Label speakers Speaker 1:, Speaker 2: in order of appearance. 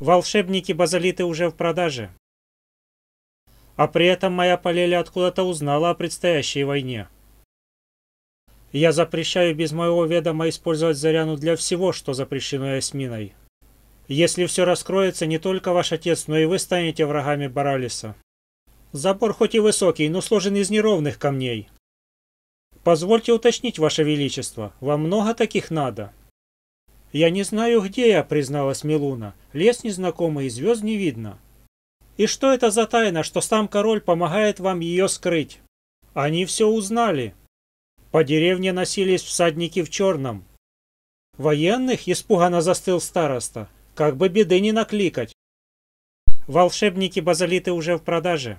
Speaker 1: волшебники-базалиты уже в продаже. А при этом моя Полеля откуда-то узнала о предстоящей войне. Я запрещаю без моего ведома использовать Заряну для всего, что запрещено Ясминой. Если все раскроется, не только ваш отец, но и вы станете врагами Баралиса. Забор хоть и высокий, но сложен из неровных камней. Позвольте уточнить, Ваше Величество, вам много таких надо?» «Я не знаю, где я», — призналась Милуна. «Лес незнакомый, и звезд не видно». «И что это за тайна, что сам король помогает вам ее скрыть?» «Они все узнали». По деревне носились всадники в черном. «Военных?» — испуганно застыл староста. «Как бы беды не накликать». «Волшебники-базалиты уже в продаже»,